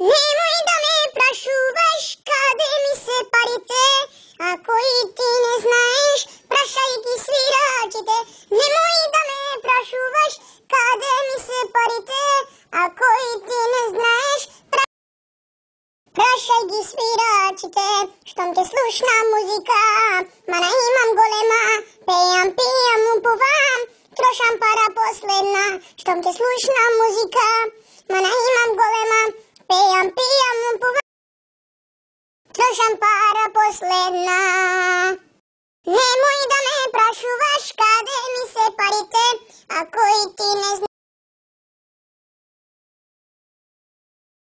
Nemoj da me prašuvaš kade mi se parite, ako i ti ne znaješ, prašaj ti sviračite. Nemoj da me prašuvaš kade mi se parite, ako i ti ne znaješ, prašaj ti sviračite. Štom te slušna muzika, mana imam golema, pejam, pijam, upovam, trošam para posledna, štom te slušna muzika, mana слушам пара последна. Немој да ме прашуваш каде ми се парите, ако и ти не знаеш.